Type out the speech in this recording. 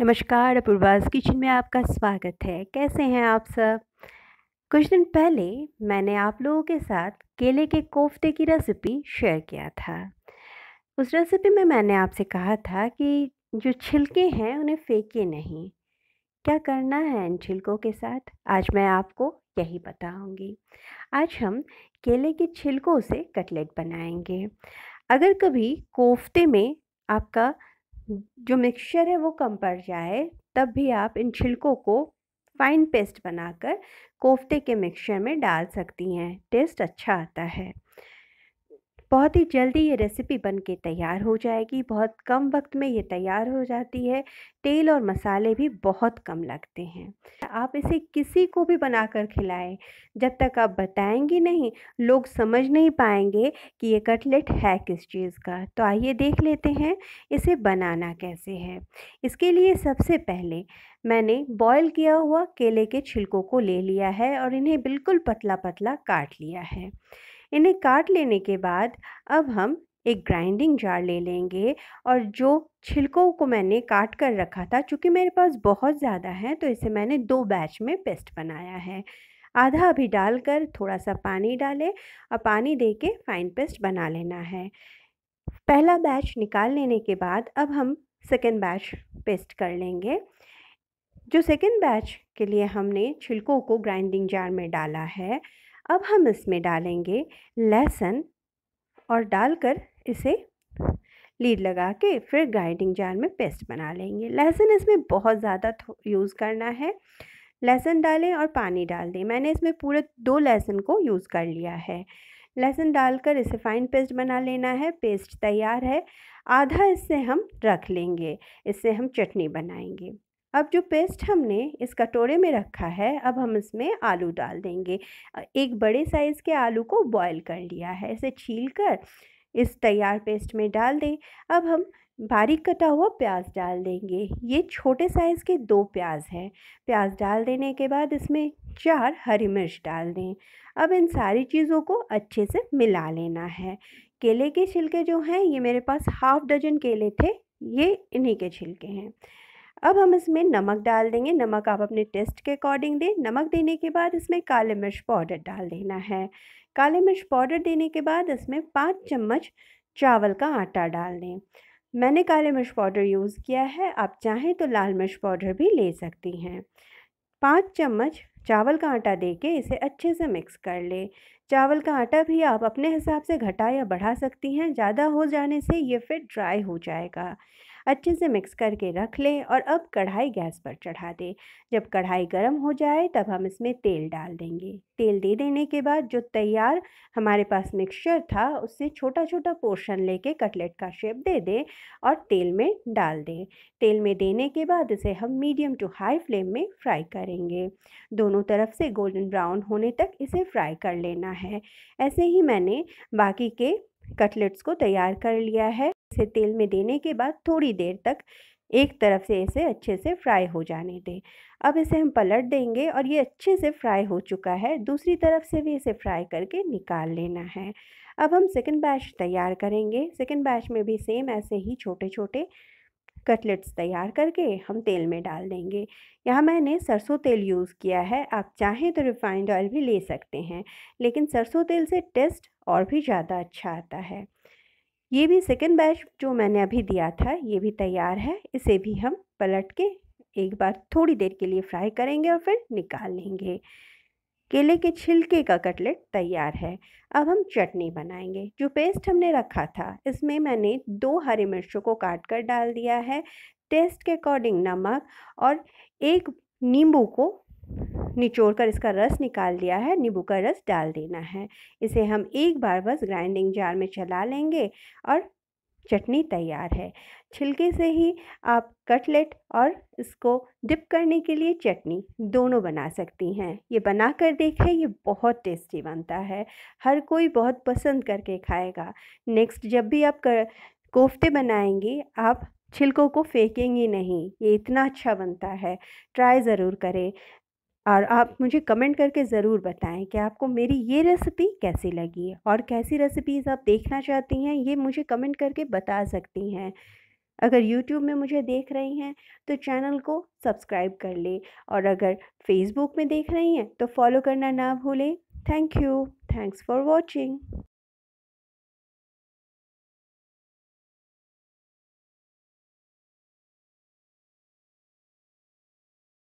नमस्कार अपूर्वाज किचन में आपका स्वागत है कैसे हैं आप सब कुछ दिन पहले मैंने आप लोगों के साथ केले के कोफ्ते की रेसिपी शेयर किया था उस रेसिपी में मैंने आपसे कहा था कि जो छिलके हैं उन्हें फेंके नहीं क्या करना है इन छिलकों के साथ आज मैं आपको यही बताऊंगी आज हम केले के छिलकों से कटलेट बनाएंगे अगर कभी कोफ्ते में आपका जो मिक्सचर है वो कम पड़ जाए तब भी आप इन छिलकों को फाइन पेस्ट बनाकर कोफ्ते के मिक्सचर में डाल सकती हैं टेस्ट अच्छा आता है बहुत ही जल्दी ये रेसिपी बन के तैयार हो जाएगी बहुत कम वक्त में ये तैयार हो जाती है तेल और मसाले भी बहुत कम लगते हैं आप इसे किसी को भी बनाकर खिलाएं जब तक आप बताएंगे नहीं लोग समझ नहीं पाएंगे कि ये कटलेट है किस चीज़ का तो आइए देख लेते हैं इसे बनाना कैसे है इसके लिए सबसे पहले मैंने बॉईल किया हुआ केले के छिलकों को ले लिया है और इन्हें बिल्कुल पतला पतला काट लिया है इन्हें काट लेने के बाद अब हम एक ग्राइंडिंग जार ले लेंगे और जो छिलकों को मैंने काट कर रखा था चूँकि मेरे पास बहुत ज़्यादा है तो इसे मैंने दो बैच में पेस्ट बनाया है आधा अभी डालकर थोड़ा सा पानी डालें और पानी दे के फाइन पेस्ट बना लेना है पहला बैच निकाल लेने के बाद अब हम सेकेंड बैच पेस्ट कर लेंगे जो सेकेंड बैच के लिए हमने छिलकों को ग्राइंडिंग जार में डाला है अब हम इसमें डालेंगे लहसुन और डालकर इसे लीड लगा के फिर ग्राइंडिंग जार में पेस्ट बना लेंगे लहसुन इसमें बहुत ज़्यादा यूज़ करना है लहसुन डालें और पानी डाल दें मैंने इसमें पूरे दो लहसुन को यूज़ कर लिया है लहसुन डालकर इसे फ़ाइन पेस्ट बना लेना है पेस्ट तैयार है आधा इससे हम रख लेंगे इससे हम चटनी बनाएंगे अब जो पेस्ट हमने इस कटोरे में रखा है अब हम इसमें आलू डाल देंगे एक बड़े साइज़ के आलू को बॉईल कर लिया है इसे छील कर इस तैयार पेस्ट में डाल दें अब हम बारीक कटा हुआ प्याज डाल देंगे ये छोटे साइज़ के दो प्याज हैं प्याज डाल देने के बाद इसमें चार हरी मिर्च डाल दें अब इन सारी चीज़ों को अच्छे से मिला लेना है केले के छिलके जो हैं ये मेरे पास हाफ़ डजन केले थे ये इन्हीं के छिलके हैं अब हम इसमें नमक डाल देंगे नमक आप अपने टेस्ट के अकॉर्डिंग दें नमक देने के बाद इसमें काले मिर्च पाउडर डाल देना है काले मिर्च पाउडर देने के बाद इसमें पाँच चम्मच चावल का आटा डाल दें मैंने काले मिर्च पाउडर यूज़ किया है आप चाहें तो लाल मिर्च पाउडर भी ले सकती हैं पाँच चम्मच चावल का आटा दे के इसे अच्छे से मिक्स कर लें चावल का आटा भी आप अपने हिसाब से घटा या बढ़ा सकती हैं ज़्यादा हो जाने से ये फिर ड्राई हो जाएगा अच्छे से मिक्स करके रख लें और अब कढ़ाई गैस पर चढ़ा दें जब कढ़ाई गर्म हो जाए तब हम इसमें तेल डाल देंगे तेल दे देने के बाद जो तैयार हमारे पास मिक्सचर था उससे छोटा छोटा पोर्शन लेके कटलेट का शेप दे दें और तेल में डाल दें तेल में देने के बाद इसे हम मीडियम टू हाई फ्लेम में फ्राई करेंगे दोनों तरफ से गोल्डन ब्राउन होने तक इसे फ्राई कर लेना है ऐसे ही मैंने बाकी के कटलेट्स को तैयार कर लिया है इसे तेल में देने के बाद थोड़ी देर तक एक तरफ से इसे अच्छे से फ्राई हो जाने दें अब इसे हम पलट देंगे और ये अच्छे से फ्राई हो चुका है दूसरी तरफ से भी इसे फ्राई करके निकाल लेना है अब हम सेकंड बैच तैयार करेंगे सेकंड बैच में भी सेम ऐसे ही छोटे छोटे कटलेट्स तैयार करके हम तेल में डाल देंगे यहाँ मैंने सरसों तेल यूज़ किया है आप चाहें तो रिफाइंड ऑयल भी ले सकते हैं लेकिन सरसों तेल से टेस्ट और भी ज़्यादा अच्छा आता है ये भी सेकेंड बैच जो मैंने अभी दिया था ये भी तैयार है इसे भी हम पलट के एक बार थोड़ी देर के लिए फ्राई करेंगे और फिर निकाल लेंगे केले के छिलके का कटलेट तैयार है अब हम चटनी बनाएंगे जो पेस्ट हमने रखा था इसमें मैंने दो हरी मिर्चों को काट कर डाल दिया है टेस्ट के अकॉर्डिंग नमक और एक नींबू को निचोड़ कर इसका रस निकाल दिया है नींबू का रस डाल देना है इसे हम एक बार बस ग्राइंडिंग जार में चला लेंगे और चटनी तैयार है छिलके से ही आप कटलेट और इसको डिप करने के लिए चटनी दोनों बना सकती हैं ये बना कर देखें ये बहुत टेस्टी बनता है हर कोई बहुत पसंद करके खाएगा नेक्स्ट जब भी आप कर, कोफ्ते बनाएंगी आप छिलकों को फेंकेंगी नहीं ये इतना अच्छा बनता है ट्राई ज़रूर करें और आप मुझे कमेंट करके ज़रूर बताएं कि आपको मेरी ये रेसिपी कैसी लगी और कैसी रेसिपीज़ आप देखना चाहती हैं ये मुझे कमेंट करके बता सकती हैं अगर YouTube में मुझे देख रही हैं तो चैनल को सब्सक्राइब कर ले और अगर Facebook में देख रही हैं तो फॉलो करना ना भूलें thank you thanks for watching